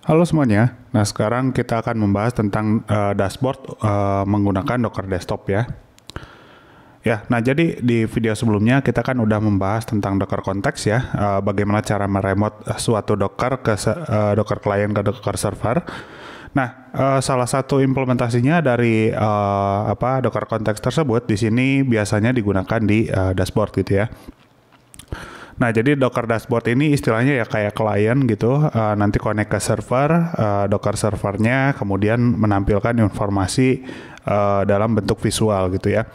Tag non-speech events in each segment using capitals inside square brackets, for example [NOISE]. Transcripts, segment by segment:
Halo semuanya. Nah, sekarang kita akan membahas tentang uh, dashboard uh, menggunakan Docker Desktop ya. Ya, nah jadi di video sebelumnya kita kan udah membahas tentang Docker Context ya, uh, bagaimana cara meremot suatu Docker ke uh, Docker client ke Docker server. Nah, uh, salah satu implementasinya dari uh, apa Docker Context tersebut di sini biasanya digunakan di uh, dashboard gitu ya. Nah, jadi Docker dashboard ini istilahnya ya kayak klien gitu, uh, nanti connect ke server, uh, Docker servernya kemudian menampilkan informasi uh, dalam bentuk visual gitu ya.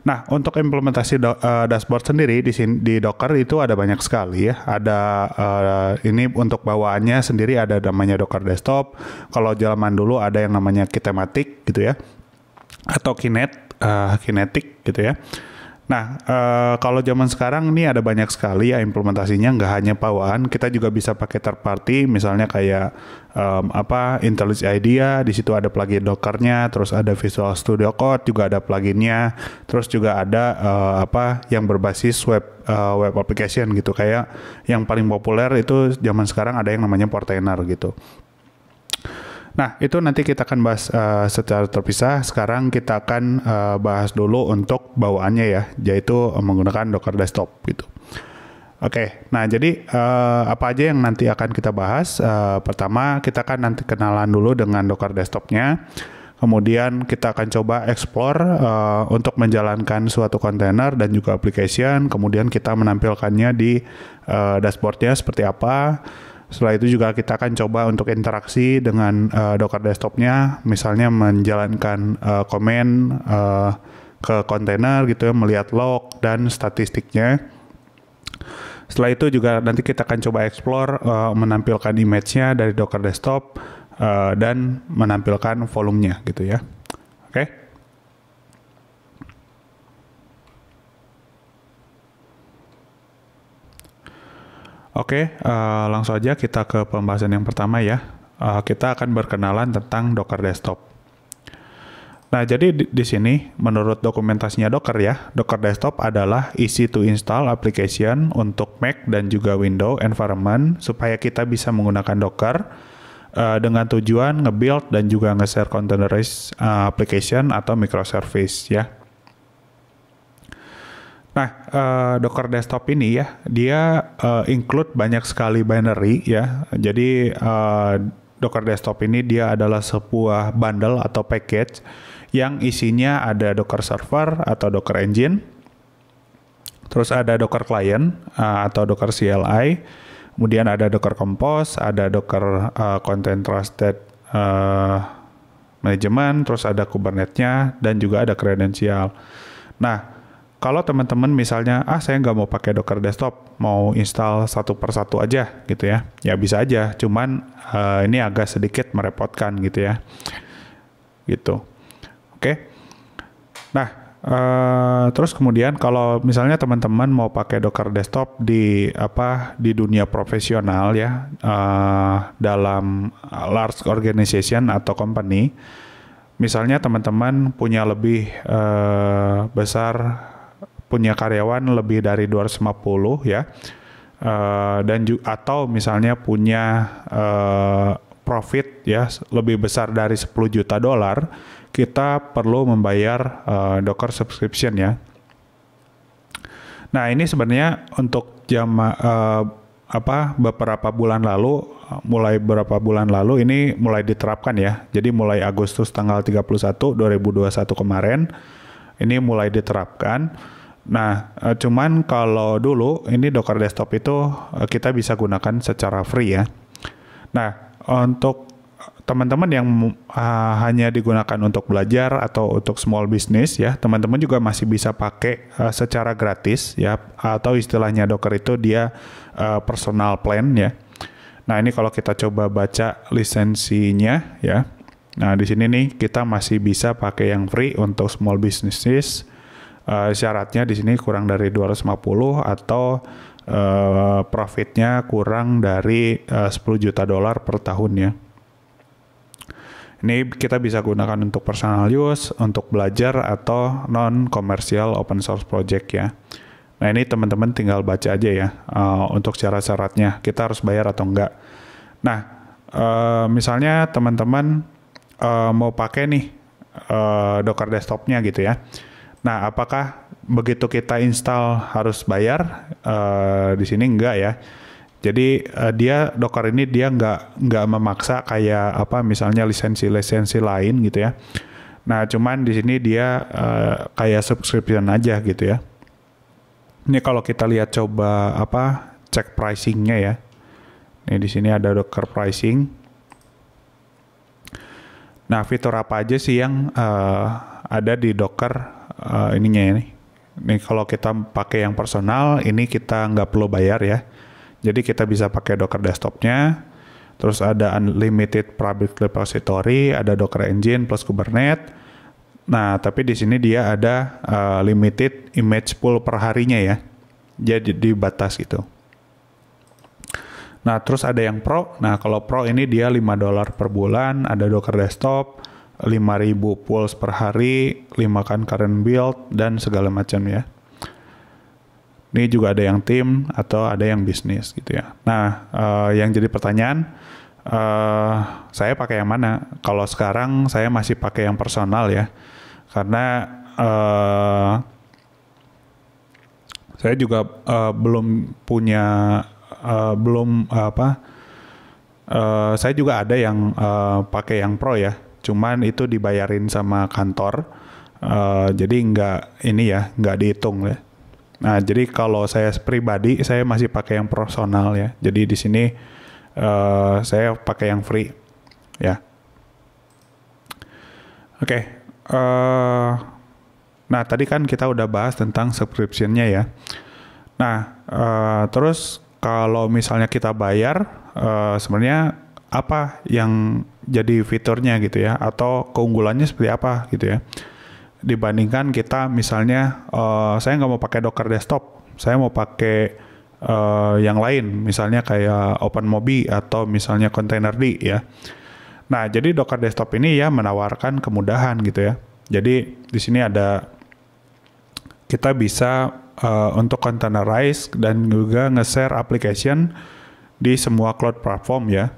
Nah, untuk implementasi do, uh, dashboard sendiri di sini di Docker itu ada banyak sekali ya. Ada uh, ini untuk bawaannya sendiri ada namanya Docker Desktop. Kalau zaman dulu ada yang namanya Kitematic gitu ya. Atau Kinet uh, Kinetic gitu ya. Nah, uh, kalau zaman sekarang ini ada banyak sekali ya implementasinya, nggak hanya pawaan, kita juga bisa pakai third party, misalnya kayak um, apa IntelliJ IDEA, di situ ada plugin Dockernya, terus ada Visual Studio Code juga ada pluginnya, terus juga ada uh, apa yang berbasis web uh, web application gitu kayak yang paling populer itu zaman sekarang ada yang namanya Portainer gitu. Nah, itu nanti kita akan bahas uh, secara terpisah. Sekarang kita akan uh, bahas dulu untuk bawaannya ya, yaitu menggunakan Docker Desktop gitu. Oke, okay, nah jadi uh, apa aja yang nanti akan kita bahas? Uh, pertama, kita akan nanti kenalan dulu dengan Docker Desktopnya. Kemudian kita akan coba explore uh, untuk menjalankan suatu kontainer dan juga application. Kemudian kita menampilkannya di uh, dashboardnya seperti apa setelah itu juga kita akan coba untuk interaksi dengan uh, eh, Docker desktopnya, misalnya menjalankan uh, komen uh, ke kontainer gitu ya, melihat log dan statistiknya. Setelah itu juga nanti kita akan coba explore uh, menampilkan image-nya dari Docker desktop uh, dan menampilkan volumenya gitu ya. Oke. Okay. Oke, uh, langsung aja kita ke pembahasan yang pertama ya. Uh, kita akan berkenalan tentang Docker Desktop. Nah, jadi di, di sini menurut dokumentasinya Docker ya, Docker Desktop adalah easy to install application untuk Mac dan juga Windows environment supaya kita bisa menggunakan Docker uh, dengan tujuan nge-build dan juga nge-share containerized uh, application atau microservice ya. Nah, uh, Docker Desktop ini ya, dia uh, include banyak sekali binary ya. Jadi uh, Docker Desktop ini dia adalah sebuah bundle atau package yang isinya ada Docker Server atau Docker Engine, terus ada Docker Client uh, atau Docker CLI, kemudian ada Docker Compose, ada Docker uh, Content Trusted uh, Management, terus ada Kubernetes-nya dan juga ada kredensial. Nah, kalau teman-teman misalnya, ah saya nggak mau pakai Docker Desktop, mau install satu per satu aja gitu ya, ya bisa aja. Cuman uh, ini agak sedikit merepotkan gitu ya, gitu. Oke. Okay. Nah, Uh, terus kemudian kalau misalnya teman-teman mau pakai Docker Desktop di apa di dunia profesional ya uh, dalam large organization atau company, misalnya teman-teman punya lebih uh, besar punya karyawan lebih dari 250 ya uh, dan juga, atau misalnya punya uh, profit ya lebih besar dari 10 juta dolar kita perlu membayar uh, eh, Docker subscription ya. Nah ini sebenarnya untuk jam uh, apa beberapa bulan lalu mulai beberapa bulan lalu ini mulai diterapkan ya. Jadi mulai Agustus tanggal 31 2021 kemarin ini mulai diterapkan Nah, eh, cuman kalau dulu ini Docker Desktop itu eh, kita bisa gunakan secara free ya. Nah, untuk teman-teman yang uh, hanya digunakan untuk belajar atau untuk small business ya, teman-teman juga masih bisa pakai uh, secara gratis ya atau istilahnya Docker itu dia uh, personal plan ya. Nah, ini kalau kita coba baca lisensinya ya. Nah, di sini nih kita masih bisa pakai yang free untuk small businesses uh, syaratnya di sini kurang dari 250 atau uh, profitnya kurang dari eh, uh, 10 juta dolar per tahun ya Ini kita bisa gunakan untuk personal use, untuk belajar, atau non-commercial open source project ya. Nah ini teman-teman tinggal baca aja ya uh, untuk syarat-syaratnya. Kita harus bayar atau enggak. Nah uh, misalnya teman-teman uh, mau pakai nih uh, Docker desktopnya gitu ya. Nah, apakah begitu kita install harus bayar? Uh, di sini enggak ya. Jadi uh, dia Docker ini dia enggak enggak memaksa kayak apa misalnya lisensi-lisensi lain gitu ya. Nah, cuman di sini dia uh, kayak subscription aja gitu ya. Ini kalau kita lihat coba apa cek pricingnya ya. ini di sini ada Docker pricing. Nah, fitur apa aja sih yang uh, ada di Docker uh, ininya ini. Ya ini kalau kita pakai yang personal, ini kita nggak perlu bayar ya. Jadi kita bisa pakai Docker desktopnya, terus ada unlimited public repository, ada Docker engine plus Kubernetes. Nah, tapi di sini dia ada uh, limited image pool per harinya ya. Jadi dibatas gitu. Nah, terus ada yang pro. Nah, kalau pro ini dia 5 dolar per bulan, ada Docker desktop, 5000 pulse per hari, 5 kan current build, dan segala macam ya. Ini juga ada yang tim atau ada yang bisnis gitu ya. Nah, uh, yang jadi pertanyaan, uh, saya pakai yang mana? Kalau sekarang saya masih pakai yang personal ya, karena uh, saya juga uh, belum punya, uh, belum uh, apa, uh, saya juga ada yang uh, pakai yang pro ya Cuman itu dibayarin sama kantor. Uh, jadi nggak ini ya, nggak dihitung ya. Nah, jadi kalau saya pribadi saya masih pakai yang personal ya. Jadi di sini uh, saya pakai yang free ya. Oke. Okay. Uh, eh, nah, tadi kan kita udah bahas tentang subscriptionnya ya. Nah, uh, terus kalau misalnya kita bayar, uh, sebenarnya apa yang jadi fiturnya gitu ya atau keunggulannya seperti apa gitu ya dibandingkan kita misalnya uh, saya nggak mau pakai Docker desktop saya mau pakai uh, yang lain misalnya kayak OpenMobi atau misalnya Containerd ya nah jadi Docker desktop ini ya menawarkan kemudahan gitu ya jadi di sini ada kita bisa uh, untuk containerize dan juga nge-share application di semua cloud platform ya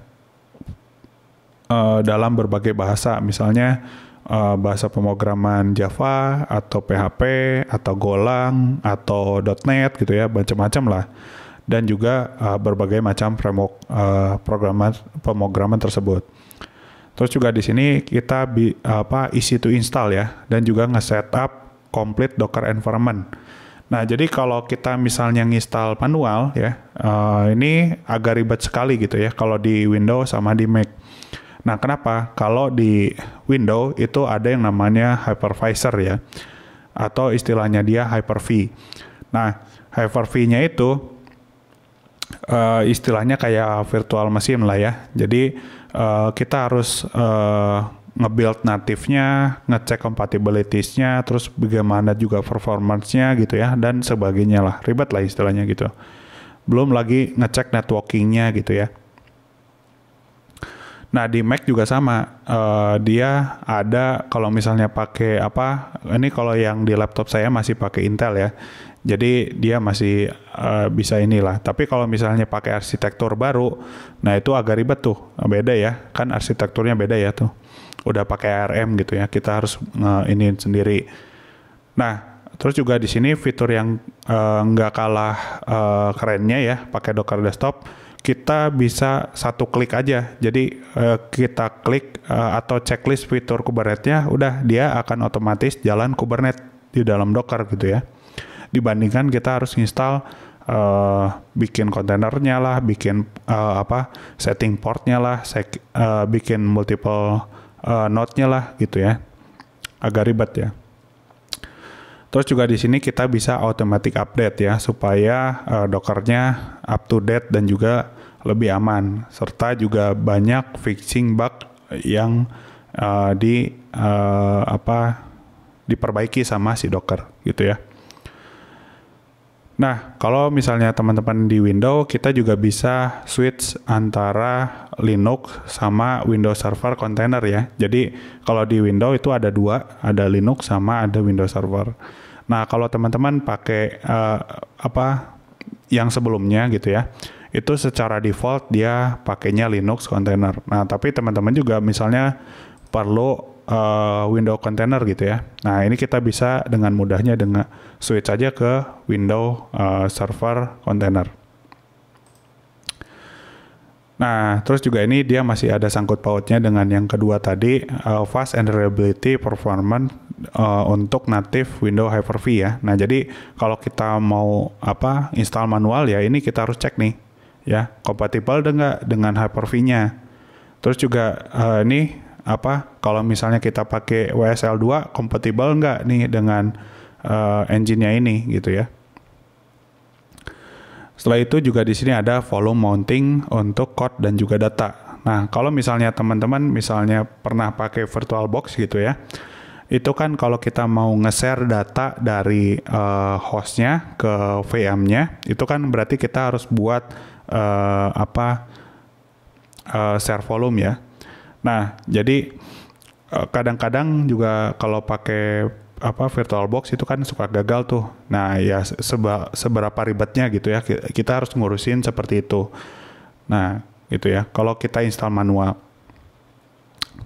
Eh, dalam berbagai bahasa, misalnya uh, bahasa pemrograman Java atau PHP atau Golang atau .NET gitu ya, macam-macam lah. Dan juga uh, berbagai macam framework uh, programan pemrograman tersebut. Terus juga di sini kita bi, apa isi to install ya dan juga nge-setup complete Docker environment. Nah, jadi kalau kita misalnya nginstal manual ya, uh, ini agak ribet sekali gitu ya kalau di Windows sama di Mac. Nah, kenapa? Kalau di Windows itu ada yang namanya hypervisor ya, atau istilahnya dia Hyper-V. Nah, Hyper-V-nya itu uh, istilahnya kayak virtual machine lah ya. Jadi uh, kita harus uh, nge-build natifnya, ngecek compatibilities-nya, terus bagaimana juga performance-nya gitu ya, dan sebagainya lah. Ribet lah istilahnya gitu. Belum lagi ngecek networking-nya gitu ya. Nah di Mac juga sama, uh, dia ada kalau misalnya pakai apa? Ini kalau yang di laptop saya masih pakai Intel ya, jadi dia masih uh, bisa inilah. Tapi kalau misalnya pakai arsitektur baru, nah itu agak ribet tuh, beda ya, kan arsitekturnya beda ya tuh. Udah pakai ARM gitu ya, kita harus uh, ini sendiri. Nah terus juga di sini fitur yang nggak uh, kalah uh, kerennya ya, pakai Docker Desktop kita bisa satu klik aja. Jadi uh, kita klik uh, atau checklist fitur Kubernetes-nya, udah dia akan otomatis jalan Kubernetes di dalam Docker gitu ya. Dibandingkan kita harus install uh, bikin kontainernya lah, bikin uh, apa setting portnya lah, sek, uh, bikin multiple uh, node-nya lah gitu ya. Agak ribet ya. Terus juga di sini kita bisa automatic update ya supaya uh, dockernya up to date dan juga lebih aman serta juga banyak fixing bug yang uh, di uh, apa diperbaiki sama si docker gitu ya. Nah, kalau misalnya teman-teman di Windows, kita juga bisa switch antara Linux sama Windows Server Container ya. Jadi, kalau di Windows itu ada dua, ada Linux sama ada Windows Server. Nah, kalau teman-teman pakai uh, apa yang sebelumnya gitu ya, itu secara default dia pakainya Linux container. Nah, tapi teman-teman juga misalnya perlu uh, window container gitu ya. Nah, ini kita bisa dengan mudahnya dengan switch aja ke window uh, server container. Nah, terus juga ini dia masih ada sangkut pautnya dengan yang kedua tadi, uh, fast and reliability performance uh, untuk native Windows Hyper-V ya. Nah, jadi kalau kita mau apa install manual ya ini kita harus cek nih ya, kompatibel enggak dengan Hyper-V-nya. Terus juga uh, ini apa kalau misalnya kita pakai WSL 2 kompatibel enggak nih dengan uh, engine-nya ini gitu ya. Setelah itu juga di sini ada volume mounting untuk code dan juga data. Nah, kalau misalnya teman-teman misalnya pernah pakai VirtualBox gitu ya itu kan kalau kita mau nge-share data dari uh, hostnya ke VM-nya itu kan berarti kita harus buat uh, apa uh, share volume ya. Nah jadi kadang-kadang uh, juga kalau pakai apa virtual box itu kan suka gagal tuh. Nah ya seba, seberapa ribetnya gitu ya kita harus ngurusin seperti itu. Nah gitu ya kalau kita install manual.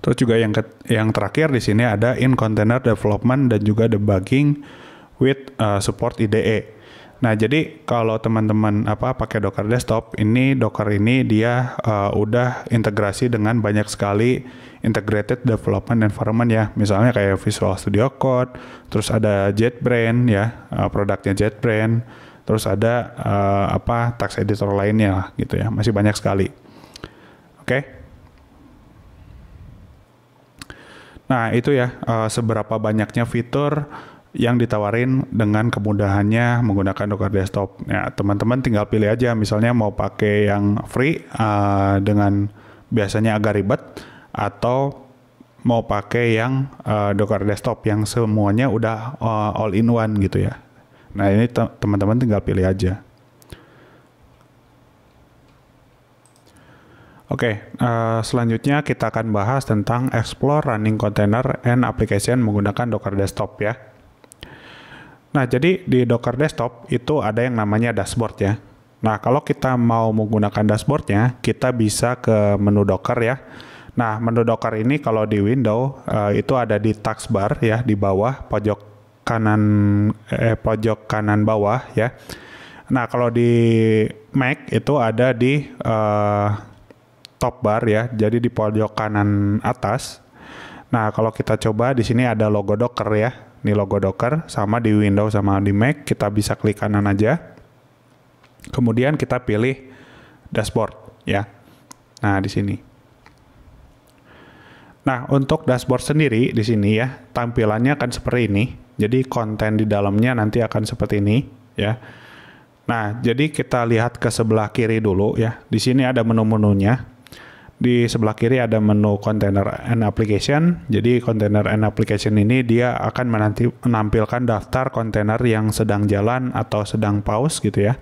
Terus juga yang ke, yang terakhir di sini ada in container development dan juga debugging with uh, support IDE. Nah, jadi kalau teman-teman apa pakai Docker Desktop, ini Docker ini dia uh, udah integrasi dengan banyak sekali integrated development environment ya. Misalnya kayak Visual Studio Code, terus ada JetBrains ya, uh, produknya JetBrains, terus ada uh, apa tax editor lainnya gitu ya. Masih banyak sekali. Oke. Okay? Nah, itu ya uh, seberapa banyaknya fitur yang ditawarin dengan kemudahannya menggunakan Docker Desktop. Ya, teman-teman tinggal pilih aja misalnya mau pakai yang free uh, dengan biasanya agak ribet atau mau pakai yang uh, Docker Desktop yang semuanya udah uh, all in one gitu ya. Nah, ini teman-teman tinggal pilih aja. Oke, okay, uh, eh, selanjutnya kita akan bahas tentang explore running container and application menggunakan Docker Desktop ya. Nah, jadi di Docker Desktop itu ada yang namanya dashboard ya. Nah, kalau kita mau menggunakan dashboardnya, kita bisa ke menu Docker ya. Nah, menu Docker ini kalau di Windows uh, eh, itu ada di taskbar ya di bawah pojok kanan eh, pojok kanan bawah ya. Nah, kalau di Mac itu ada di uh, top bar ya, jadi di pojok kanan atas. Nah, kalau kita coba di sini ada logo Docker ya. Ini logo Docker sama di Windows sama di Mac kita bisa klik kanan aja. Kemudian kita pilih dashboard ya. Nah, di sini. Nah, untuk dashboard sendiri di sini ya, tampilannya akan seperti ini. Jadi konten di dalamnya nanti akan seperti ini ya. Nah, jadi kita lihat ke sebelah kiri dulu ya. Di sini ada menu-menunya. Di sebelah kiri ada menu container and application. Jadi container and application ini dia akan menanti, menampilkan daftar container yang sedang jalan atau sedang pause gitu ya.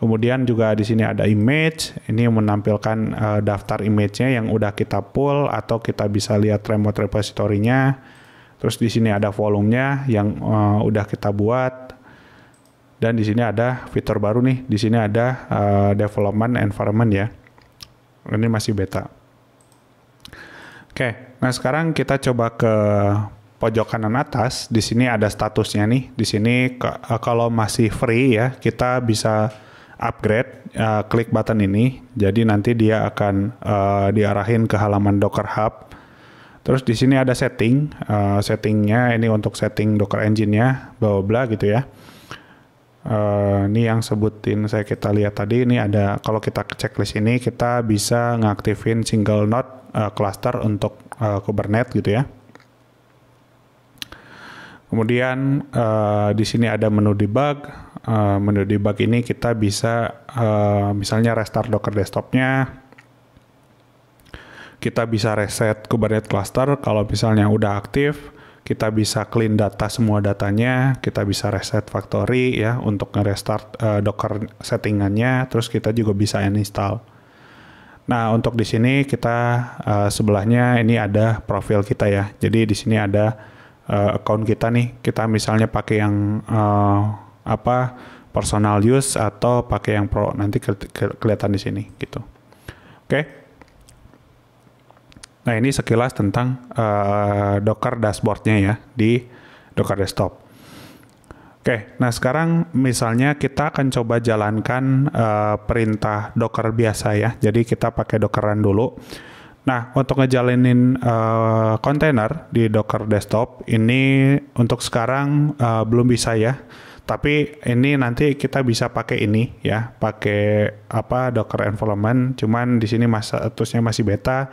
Kemudian juga di sini ada image, ini menampilkan uh, daftar image-nya yang udah kita pull atau kita bisa lihat remote repository-nya. Terus di sini ada nya yang uh, udah kita buat. Dan di sini ada fitur baru nih, di sini ada uh, development environment ya ini masih beta. Oke, nah sekarang kita coba ke pojok kanan atas. Di sini ada statusnya nih. Di sini eh, kalau masih free ya, kita bisa upgrade, uh, klik button ini. Jadi nanti dia akan uh, diarahin ke halaman Docker Hub. Terus di sini ada setting, uh, settingnya ini untuk setting Docker Engine-nya, bla bla gitu ya. Uh, ini yang sebutin saya kita lihat tadi ini ada kalau kita checklist ini kita bisa ngaktifin single node uh, cluster untuk uh, Kubernetes gitu ya. Kemudian uh, di sini ada menu debug. Uh, menu debug ini kita bisa uh, misalnya restart Docker desktopnya. Kita bisa reset Kubernetes cluster kalau misalnya udah aktif kita bisa clean data semua datanya, kita bisa reset factory ya untuk ngerestart uh, Docker settingannya, terus kita juga bisa install. Nah, untuk di sini kita uh, sebelahnya ini ada profil kita ya. Jadi di sini ada uh, account kita nih. Kita misalnya pakai yang uh, apa personal use atau pakai yang pro nanti ke ke kelihatan di sini gitu. Oke. Okay. Nah ini sekilas tentang uh, Docker dashboardnya ya di Docker Desktop. Oke, nah sekarang misalnya kita akan coba jalankan uh, perintah Docker biasa ya. Jadi kita pakai Dockeran dulu. Nah, untuk ngejalanin eh, kontainer uh, di Docker Desktop ini untuk sekarang uh, belum bisa ya. Tapi ini nanti kita bisa pakai ini ya, pakai apa Docker environment. Cuman di sini masa statusnya masih beta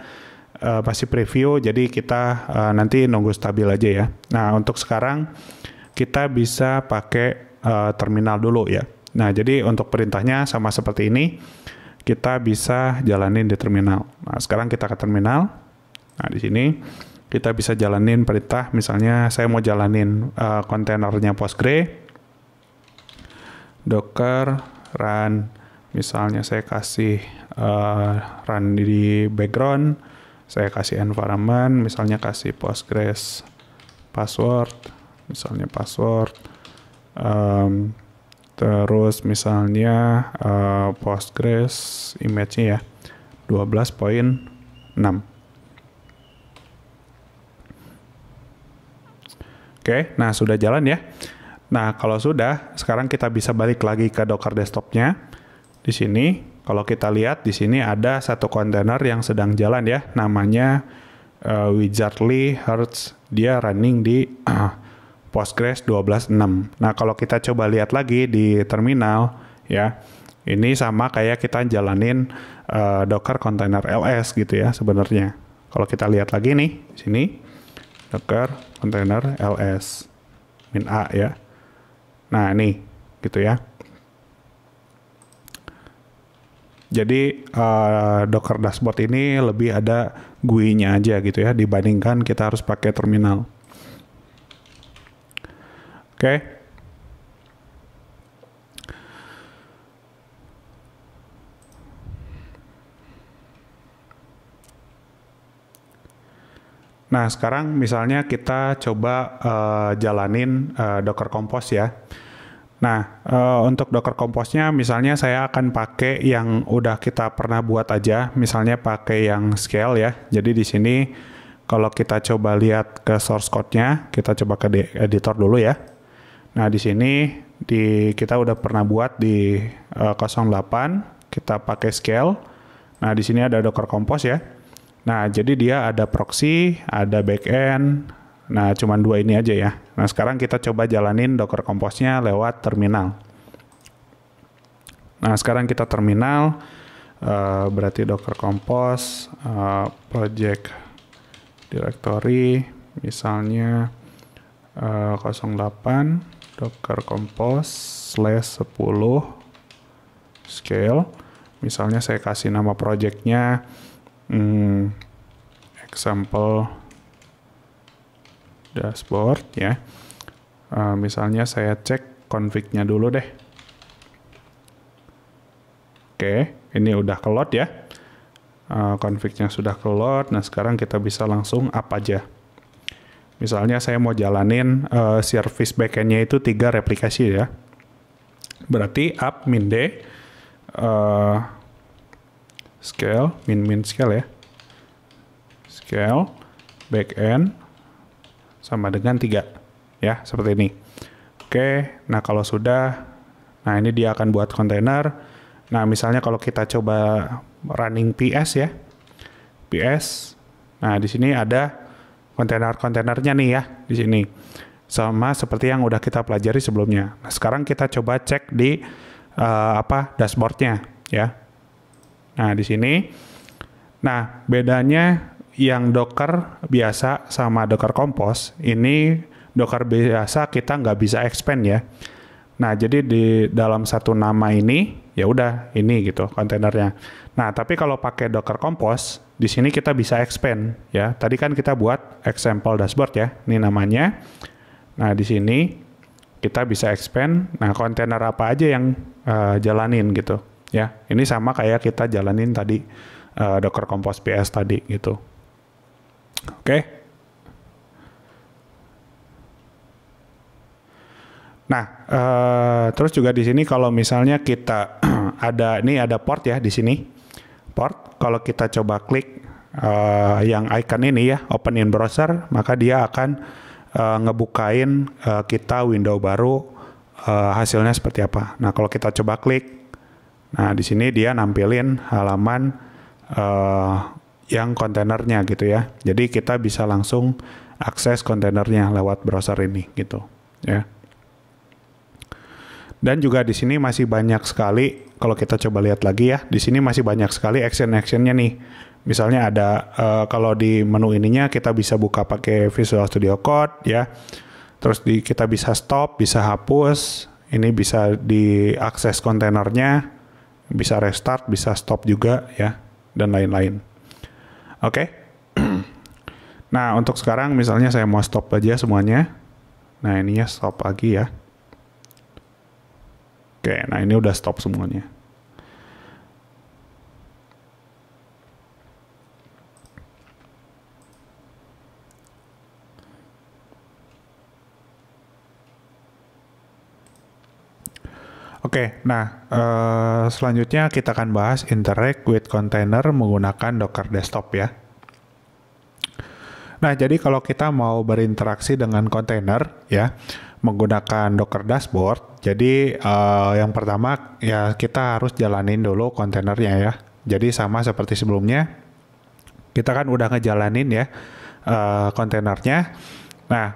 uh, masih preview jadi kita uh, nanti nunggu stabil aja ya. Nah, untuk sekarang kita bisa pakai uh, terminal dulu ya. Nah, jadi untuk perintahnya sama seperti ini. Kita bisa jalanin di terminal. Nah, sekarang kita ke terminal. Nah, di sini kita bisa jalanin perintah misalnya saya mau jalanin uh, kontainernya Postgre docker run misalnya saya kasih uh, run di background saya kasih environment misalnya kasih Postgres password misalnya password um, terus misalnya uh, Postgres image-nya ya 12.6 Oke, nah sudah jalan ya. Nah, kalau sudah, sekarang kita bisa balik lagi ke Docker desktopnya. Di sini, kalau kita lihat di sini ada satu kontainer yang sedang jalan ya, namanya uh, eh, Wizardly Hertz. Dia running di uh, [CLEARS THROAT] Postgres 12.6. Nah, kalau kita coba lihat lagi di terminal ya, ini sama kayak kita jalanin uh, Docker container LS gitu ya sebenarnya. Kalau kita lihat lagi nih, sini Docker container LS min A ya. Nah, ini gitu ya Jadi uh, Docker dashboard ini lebih ada GUI-nya aja gitu ya dibandingkan kita harus pakai terminal. Oke. Okay. Nah, sekarang misalnya kita coba uh, jalanin uh, Docker Compose ya. Nah, e, untuk Docker Compostnya misalnya saya akan pakai yang udah kita pernah buat aja, misalnya pakai yang scale ya. Jadi di sini kalau kita coba lihat ke source code-nya, kita coba ke editor dulu ya. Nah, di sini di kita udah pernah buat di e, eh, 08, kita pakai scale. Nah, di sini ada Docker Compost ya. Nah, jadi dia ada proxy, ada backend. Nah, cuman dua ini aja ya. Nah sekarang kita coba jalanin Docker Compose-nya lewat terminal. Nah sekarang kita terminal, uh, berarti Docker Compose, uh, project directory, misalnya uh, eh, 08 Docker Compose slash 10 scale. Misalnya saya kasih nama projectnya, hmm, example dashboard ya. Uh, misalnya saya cek config-nya dulu deh. Oke, ini udah kelot ya. Uh, config-nya sudah kelot. Nah, sekarang kita bisa langsung up aja. Misalnya saya mau jalanin uh, service backend-nya itu tiga replikasi ya. Berarti up min d uh, scale min min scale ya. Scale backend sama dengan 3. Ya, seperti ini. Oke, nah kalau sudah, nah ini dia akan buat kontainer. Nah, misalnya kalau kita coba running PS ya, PS, nah di sini ada kontainer-kontainernya nih ya, di sini. Sama seperti yang udah kita pelajari sebelumnya. Nah, sekarang kita coba cek di uh, apa dashboardnya ya. Nah, di sini. Nah, bedanya yang docker biasa sama docker kompos ini docker biasa kita nggak bisa expand ya. Nah, jadi di dalam satu nama ini ya udah ini gitu kontainernya. Nah, tapi kalau pakai Docker kompos di sini kita bisa expand ya. Tadi kan kita buat example dashboard ya. Ini namanya. Nah, di sini kita bisa expand. Nah, kontainer apa aja yang uh, jalanin gitu ya. Ini sama kayak kita jalanin tadi uh, eh, Docker kompos PS tadi gitu. Oke. Okay? Nah, uh, terus juga di sini kalau misalnya kita [CLEARS THROAT] ada ini ada port ya di sini port. Kalau kita coba klik uh, yang icon ini ya open in browser, maka dia akan uh, ngebukain uh, kita window baru uh, hasilnya seperti apa. Nah, kalau kita coba klik, nah di sini dia nampilin halaman uh, yang kontainernya gitu ya. Jadi kita bisa langsung akses kontainernya lewat browser ini gitu ya. Dan juga di sini masih banyak sekali kalau kita coba lihat lagi ya, di sini masih banyak sekali action-actionnya nih. Misalnya ada uh, kalau di menu ininya kita bisa buka pakai Visual Studio Code ya. Terus di, kita bisa stop, bisa hapus, ini bisa diakses kontainernya, bisa restart, bisa stop juga ya dan lain-lain. Oke. Okay. nah, untuk sekarang misalnya saya mau stop aja semuanya. Nah, ini ya stop lagi ya. Oke, okay, nah ini udah stop semuanya. Oke, nah uh, selanjutnya kita akan bahas interact with container menggunakan Docker Desktop ya. Nah, jadi kalau kita mau berinteraksi dengan container ya menggunakan Docker Dashboard, jadi uh, yang pertama ya kita harus jalanin dulu kontainernya ya. Jadi sama seperti sebelumnya, kita kan udah ngejalanin ya uh, eh, kontainernya. Nah,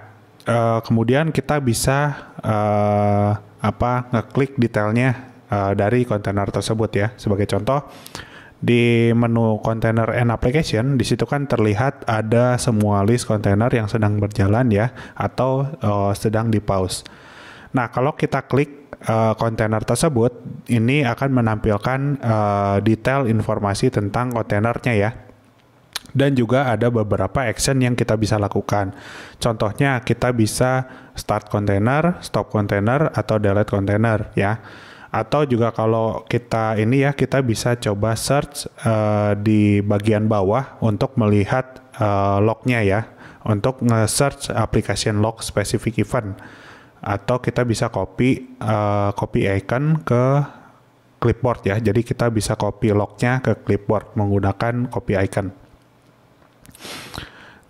uh, kemudian kita bisa uh, apa ngeklik detailnya uh, dari kontainer tersebut ya. Sebagai contoh di menu container and application di situ kan terlihat ada semua list kontainer yang sedang berjalan ya atau uh, sedang di pause. Nah, kalau kita klik eh, kontainer uh, tersebut, ini akan menampilkan uh, detail informasi tentang kontainernya ya dan juga ada beberapa action yang kita bisa lakukan. Contohnya kita bisa start container, stop container atau delete container ya. Atau juga kalau kita ini ya kita bisa coba search uh, di bagian bawah untuk melihat uh, lognya ya, untuk nge-search application log specific event. Atau kita bisa copy uh, copy icon ke clipboard ya. Jadi kita bisa copy lognya ke clipboard menggunakan copy icon.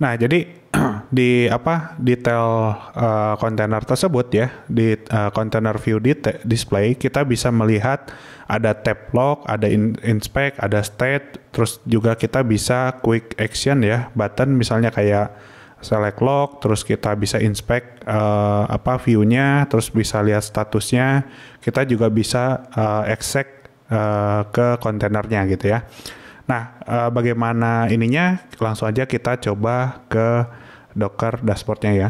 Nah, jadi [CLEARS THROAT] di apa detail eh, kontainer uh, tersebut ya di kontainer eh, uh, view di display kita bisa melihat ada tab lock, ada in- inspect, ada state, terus juga kita bisa quick action ya button misalnya kayak select lock, terus kita bisa inspect uh, apa viewnya, terus bisa lihat statusnya, kita juga bisa uh, exec uh, ke kontainernya gitu ya. Nah, uh, bagaimana ininya? Langsung aja kita coba ke Docker dashboardnya ya.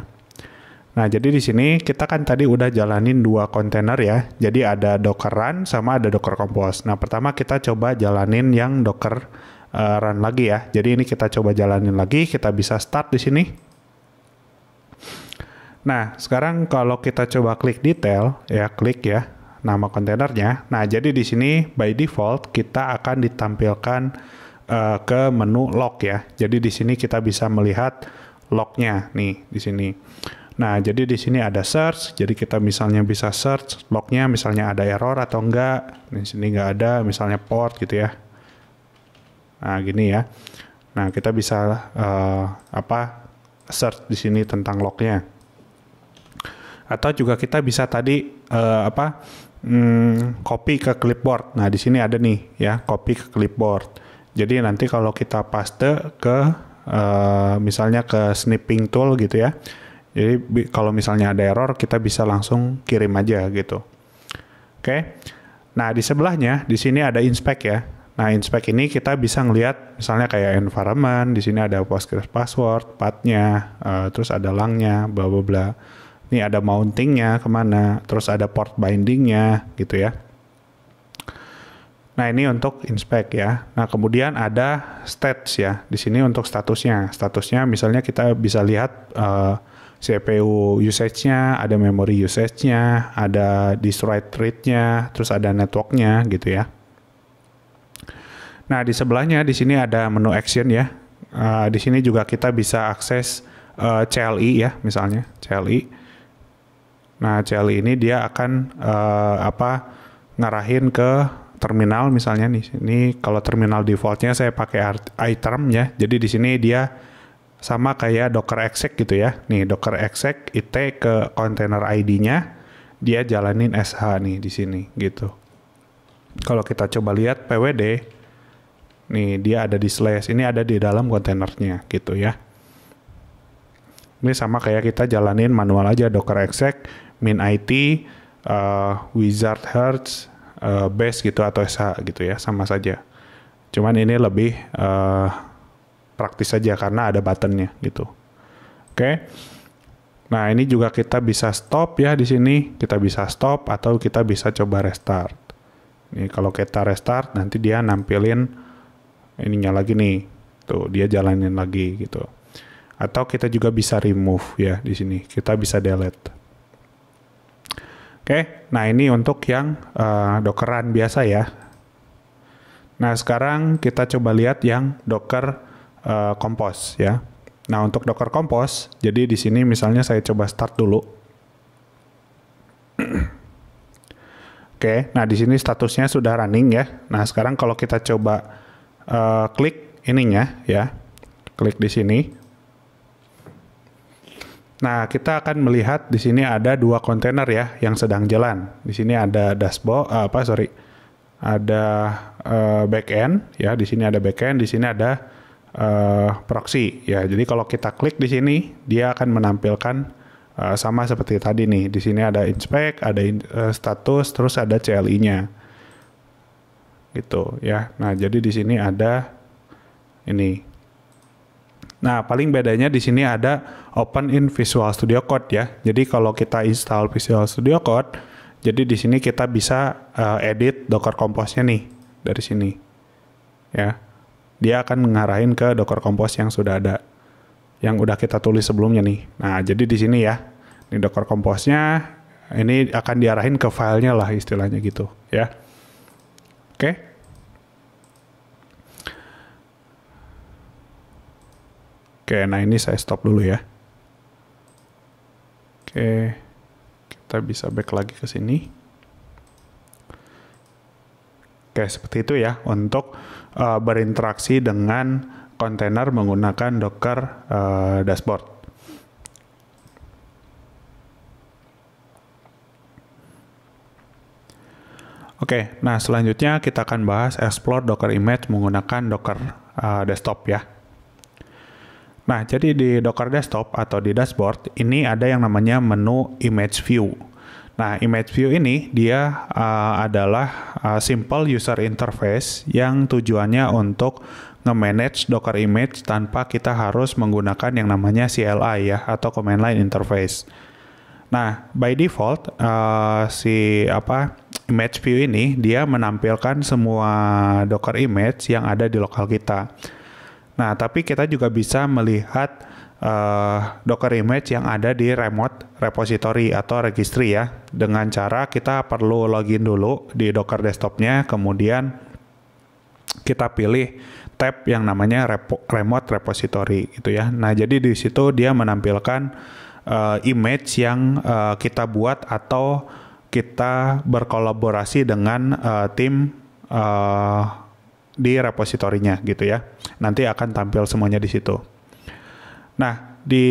Nah, jadi di sini kita kan tadi udah jalanin dua kontainer ya. Jadi ada Docker Run sama ada Docker Compose. Nah, pertama kita coba jalanin yang Docker uh, Run lagi ya. Jadi ini kita coba jalanin lagi, kita bisa start di sini. Nah, sekarang kalau kita coba klik detail ya, klik ya nama kontainernya. Nah, jadi di sini by default kita akan ditampilkan uh, ke menu log ya. Jadi di sini kita bisa melihat lognya nih di sini. Nah, jadi di sini ada search, jadi kita misalnya bisa search lognya, misalnya ada error atau enggak. Di sini enggak ada, misalnya port gitu ya. Nah, gini ya. Nah, kita bisa uh, apa search di sini tentang lognya. Atau juga kita bisa tadi uh, apa hmm, copy ke clipboard. Nah, di sini ada nih ya, copy ke clipboard. Jadi nanti kalau kita paste ke uh, misalnya ke snipping tool gitu ya. Jadi kalau misalnya ada error kita bisa langsung kirim aja gitu. Oke. Okay. Nah, di sebelahnya di sini ada inspect ya. Nah, inspect ini kita bisa ngelihat misalnya kayak environment, di sini ada Postgres password, path-nya, uh, terus ada langnya, bla bla bla. Ini ada mountingnya kemana, terus ada port bindingnya gitu ya. Nah ini untuk inspect ya. Nah kemudian ada stats ya. Di sini untuk statusnya. Statusnya misalnya kita bisa lihat uh, eh, CPU usage-nya, ada memory usage-nya, ada disk write rate-nya, terus ada network-nya gitu ya. Nah di sebelahnya di sini ada menu action ya. Uh, di sini juga kita bisa akses uh, eh, CLI ya misalnya CLI Nah, CLI ini dia akan uh, apa ngarahin ke terminal misalnya nih. Ini kalau terminal defaultnya saya pakai item ya. Jadi di sini dia sama kayak docker exec gitu ya. Nih docker exec it ke container ID-nya dia jalanin SH nih di sini gitu. Kalau kita coba lihat PWD nih dia ada di slash ini ada di dalam kontainernya gitu ya. Ini sama kayak kita jalanin manual aja docker exec Min IT, uh, eh, Wizard Hertz, uh, eh, Base gitu atau SH gitu ya sama saja. Cuman ini lebih uh, praktis saja karena ada buttonnya gitu. Oke. Okay. Nah, ini juga kita bisa stop ya di sini. Kita bisa stop atau kita bisa coba restart. Ini kalau kita restart nanti dia nampilin ininya lagi nih. Tuh, dia jalanin lagi gitu. Atau kita juga bisa remove ya di sini. Kita bisa delete. Oke, nah ini untuk yang uh, dokeran biasa ya. Nah sekarang kita coba lihat yang docker uh, eh, kompos ya. Nah untuk docker kompos, jadi di sini misalnya saya coba start dulu. [CLEARS THROAT] Oke, nah di sini statusnya sudah running ya. Nah sekarang kalau kita coba uh, klik ininya ya, klik di sini. Nah, kita akan melihat di sini ada dua kontainer ya yang sedang jalan. Di sini ada dashboard uh, apa sorry, ada uh, eh, backend ya. Di sini ada backend, di sini ada uh, proxy ya. Jadi kalau kita klik di sini, dia akan menampilkan uh, sama seperti tadi nih. Di sini ada inspect, ada in, uh, status, terus ada CLI-nya gitu ya. Nah jadi di sini ada ini Nah, paling bedanya di sini ada open in Visual Studio Code ya. Jadi kalau kita install Visual Studio Code, jadi di sini kita bisa uh, edit Docker Compose-nya nih dari sini. Ya. Dia akan mengarahin ke Docker Compose yang sudah ada yang udah kita tulis sebelumnya nih. Nah, jadi di sini ya. Ini Docker Compose-nya ini akan diarahin ke filenya lah istilahnya gitu, ya. Oke. Okay. Oke, nah ini saya stop dulu ya. Oke, kita bisa back lagi ke sini. Oke, seperti itu ya untuk uh, berinteraksi dengan kontainer menggunakan Docker uh, dashboard. Oke, nah selanjutnya kita akan bahas explore Docker image menggunakan Docker uh, desktop ya. Nah, jadi di Docker Desktop atau di dashboard ini ada yang namanya menu image view. Nah, image view ini dia uh, adalah uh, simple user interface yang tujuannya untuk nge-manage Docker image tanpa kita harus menggunakan yang namanya CLI ya atau command line interface. Nah, by default uh, si apa image view ini dia menampilkan semua Docker image yang ada di lokal kita. Nah, tapi kita juga bisa melihat uh, Docker image yang ada di remote repository atau registry ya. Dengan cara kita perlu login dulu di Docker desktopnya, kemudian kita pilih tab yang namanya repo, remote repository gitu ya. Nah, jadi di situ dia menampilkan uh, image yang uh, kita buat atau kita berkolaborasi dengan uh, tim uh, di repositorinya gitu ya. Nanti akan tampil semuanya di situ. Nah, di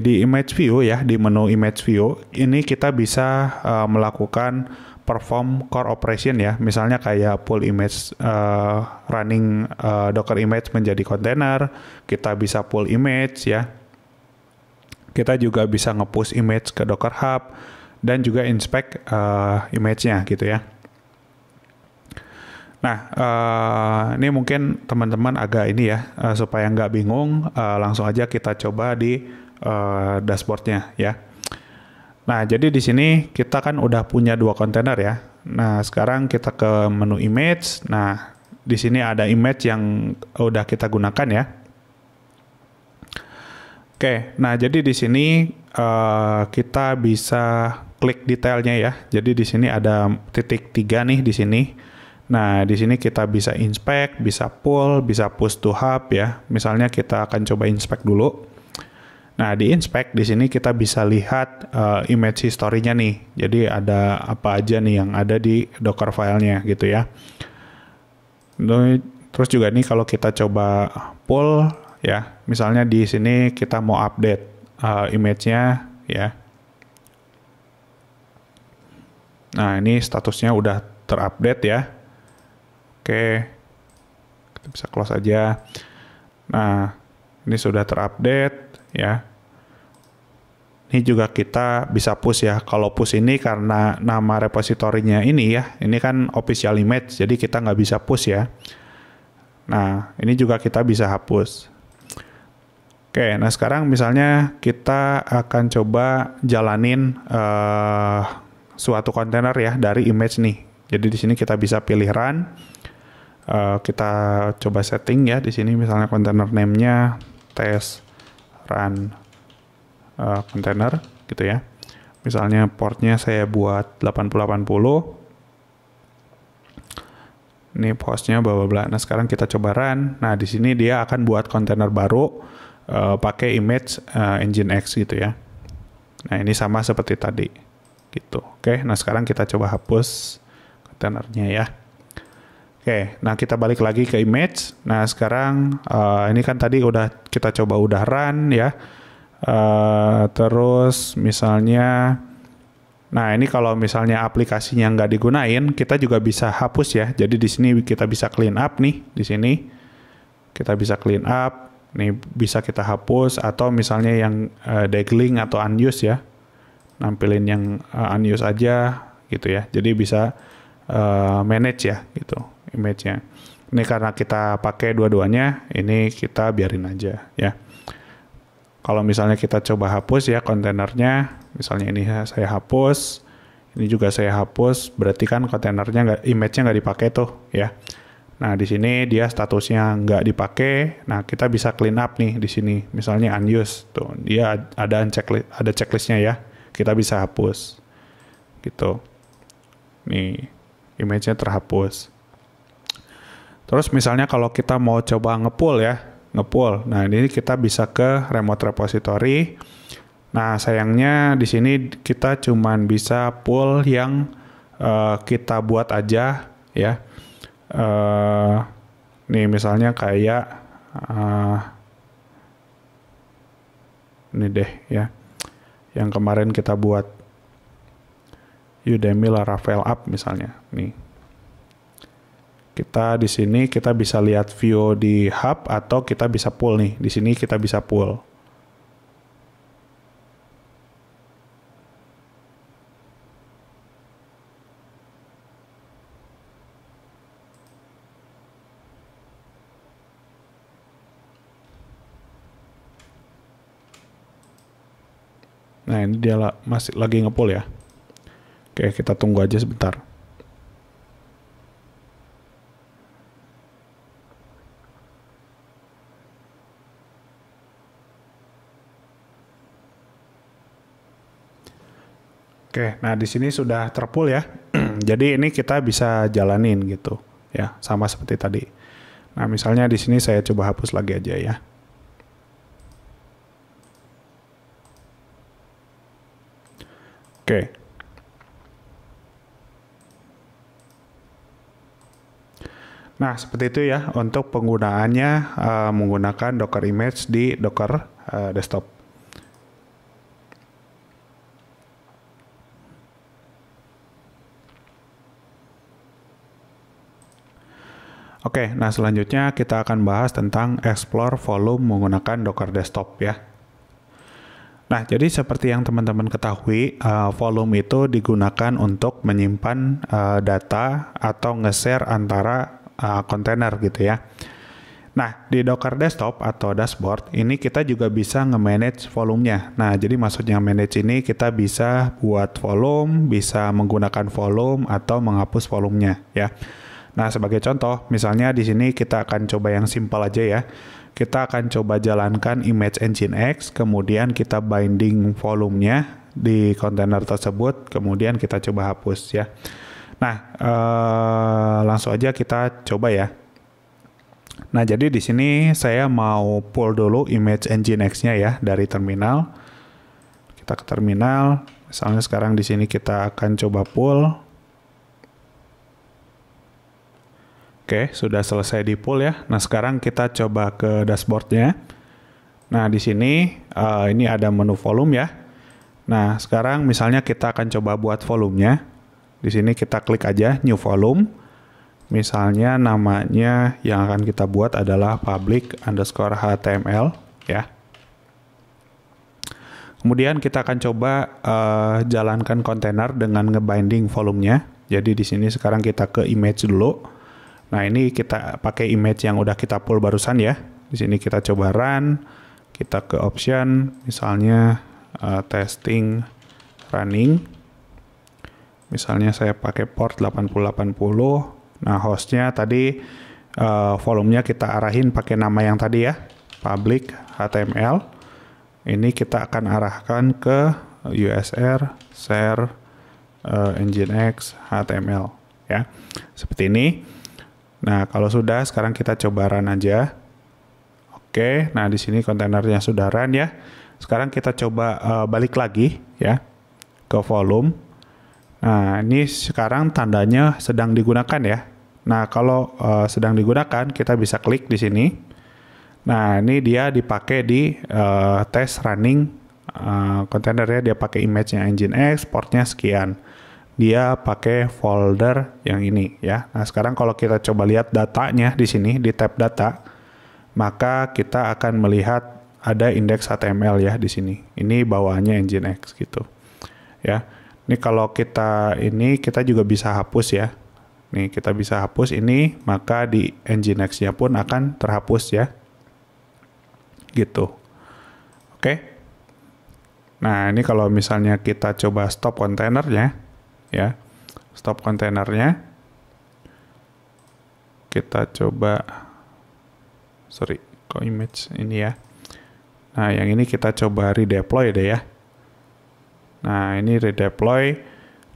di image view ya, di menu image view ini kita bisa uh, melakukan perform core operation ya. Misalnya kayak pull image uh, running uh, docker image menjadi container, kita bisa pull image ya. Kita juga bisa nge-push image ke Docker Hub dan juga inspect uh, image-nya gitu ya. Nah, eh, ini mungkin teman-teman agak ini ya, eh, supaya nggak bingung, eh, langsung aja kita coba di dashboardnya ya. Nah, jadi di sini kita kan udah punya dua kontainer ya. Nah, sekarang kita ke menu image. Nah, di sini ada image yang udah kita gunakan ya. Oke, nah jadi di sini kita bisa klik detailnya ya. Jadi di sini ada titik tiga nih di sini. Nah, di sini kita bisa inspect, bisa pull, bisa push to hub ya. Misalnya kita akan coba inspect dulu. Nah, di inspect di sini kita bisa lihat uh, image history-nya nih. Jadi ada apa aja nih yang ada di Docker file-nya gitu ya. Nah, terus juga nih kalau kita coba pull ya, misalnya di sini kita mau update uh, image-nya ya. Nah, ini statusnya udah terupdate ya. Oke. Kita bisa close aja. Nah, ini sudah terupdate ya. Ini juga kita bisa push ya. Kalau push ini karena nama repositorinya ini ya. Ini kan official image, jadi kita nggak bisa push ya. Nah, ini juga kita bisa hapus. Oke, nah sekarang misalnya kita akan coba jalanin uh, suatu kontainer ya dari image nih. Jadi di sini kita bisa pilih run. Eh, kita coba setting ya di sini misalnya container name-nya test run uh, container gitu ya. Misalnya portnya saya buat 8080. Ini postnya bla bla bla. Nah sekarang kita coba run. Nah di sini dia akan buat kontainer baru uh, pakai image uh, engine X gitu ya. Nah ini sama seperti tadi gitu. Oke. Nah sekarang kita coba hapus kontainernya ya. Oke, nah kita balik lagi ke image. Nah sekarang uh, ini kan tadi udah kita coba udah run ya. Uh, terus misalnya, nah ini kalau misalnya aplikasinya nggak digunain, kita juga bisa hapus ya. Jadi di sini kita bisa clean up nih, di sini kita bisa clean up. Nih bisa kita hapus atau misalnya yang uh, eh, degling atau unused ya, nampilin yang uh, unused aja gitu ya. Jadi bisa uh, manage ya gitu image-nya. Ini karena kita pakai dua-duanya, ini kita biarin aja ya. Kalau misalnya kita coba hapus ya kontainernya, misalnya ini saya hapus, ini juga saya hapus, berarti kan kontainernya nggak, image-nya nggak dipakai tuh ya. Nah di sini dia statusnya nggak dipakai, nah kita bisa clean up nih di sini, misalnya unused tuh, dia ada checklist, ada checklistnya ya, kita bisa hapus gitu. Nih image-nya terhapus. Terus misalnya kalau kita mau coba ngepool ya, ngepool. Nah, ini kita bisa ke remote repository. Nah, sayangnya di sini kita cuman bisa pool yang uh, kita buat aja ya. Uh, nih misalnya kayak uh, ini deh ya. Yang kemarin kita buat Udemy Laravel up misalnya. Nih, kita di sini kita bisa lihat view di hub atau kita bisa pull nih. Di sini kita bisa pull. Nah ini dia masih lagi ngepul ya. Oke kita tunggu aja sebentar. Oke, nah di sini sudah terpul ya. [CLEARS THROAT] Jadi ini kita bisa jalanin gitu ya, sama seperti tadi. Nah, misalnya di sini saya coba hapus lagi aja ya. Oke. Nah, seperti itu ya untuk penggunaannya uh, menggunakan Docker image di Docker uh, desktop. Oke, nah selanjutnya kita akan bahas tentang explore volume menggunakan Docker Desktop ya. Nah, jadi seperti yang teman-teman ketahui, eh, volume itu digunakan untuk menyimpan eh, data atau nge-share antara eh, kontainer gitu ya. Nah, di Docker Desktop atau dashboard ini kita juga bisa nge-manage volumenya. Nah, jadi maksudnya manage ini kita bisa buat volume, bisa menggunakan volume atau menghapus volumenya ya. Nah, sebagai contoh, misalnya di sini kita akan coba yang simple aja ya. Kita akan coba jalankan image engine X, kemudian kita binding volumenya di kontainer tersebut, kemudian kita coba hapus ya. Nah, eh, langsung aja kita coba ya. Nah, jadi di sini saya mau pull dulu image engine X-nya ya dari terminal. Kita ke terminal. Misalnya sekarang di sini kita akan coba pull Oke, sudah selesai di pool ya. Nah, sekarang kita coba ke dashboardnya. Nah, di sini uh, ini ada menu volume ya. Nah, sekarang misalnya kita akan coba buat volumenya. Di sini kita klik aja new volume. Misalnya namanya yang akan kita buat adalah public underscore html ya. Kemudian kita akan coba uh, jalankan kontainer dengan ngebinding volumenya. Jadi di sini sekarang kita ke image dulu. Nah ini kita pakai image yang udah kita pull barusan ya. Di sini kita coba run, kita ke option, misalnya uh, testing running. Misalnya saya pakai port 8080. Nah hostnya tadi uh, volumenya kita arahin pakai nama yang tadi ya, public HTML. Ini kita akan arahkan ke USR share uh, eh, nginx HTML ya. Seperti ini. Nah, kalau sudah sekarang kita coba run aja. Oke, nah di sini kontainernya sudah run ya. Sekarang kita coba uh, balik lagi ya ke volume. Nah, ini sekarang tandanya sedang digunakan ya. Nah, kalau uh, sedang digunakan kita bisa klik di sini. Nah, ini dia dipakai di uh, tes running kontainernya. uh, dia pakai image-nya Engine exportnya portnya sekian dia pakai folder yang ini ya. Nah, sekarang kalau kita coba lihat datanya di sini di tab data, maka kita akan melihat ada indeks HTML ya di sini. Ini bawaannya Nginx gitu. Ya. Ini kalau kita ini kita juga bisa hapus ya. Nih, kita bisa hapus ini, maka di Nginx-nya pun akan terhapus ya. Gitu. Oke. Nah, ini kalau misalnya kita coba stop kontainernya, ya stop kontainernya kita coba sorry kok image ini ya nah yang ini kita coba redeploy deh ya nah ini redeploy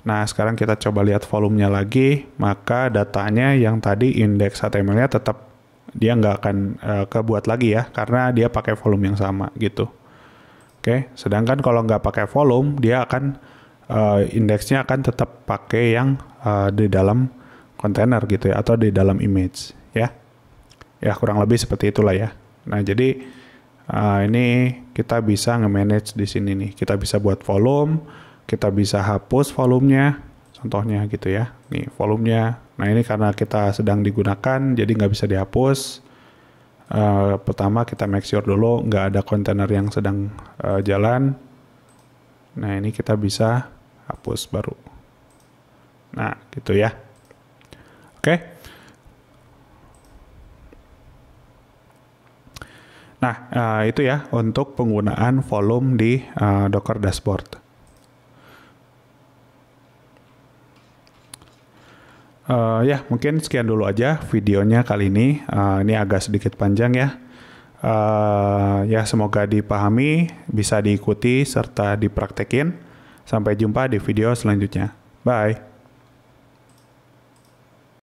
nah sekarang kita coba lihat volumenya lagi maka datanya yang tadi indeks HTML-nya tetap dia nggak akan uh, kebuat lagi ya karena dia pakai volume yang sama gitu oke sedangkan kalau nggak pakai volume dia akan uh, indeksnya akan tetap pakai yang uh, di dalam kontainer gitu ya atau di dalam image ya ya kurang lebih seperti itulah ya nah jadi uh, ini kita bisa nge-manage di sini nih kita bisa buat volume kita bisa hapus volumenya contohnya gitu ya nih volumenya nah ini karena kita sedang digunakan jadi nggak bisa dihapus Uh, pertama kita make sure dulu nggak ada kontainer yang sedang uh, jalan. Nah ini kita bisa hapus baru nah gitu ya oke Nah, eh, itu ya untuk penggunaan volume di eh, Docker dashboard. Uh, ya, mungkin sekian dulu aja videonya kali ini. Uh, ini agak sedikit panjang ya. Uh, ya, semoga dipahami, bisa diikuti, serta dipraktekin. Sampai jumpa di video selanjutnya. Bye.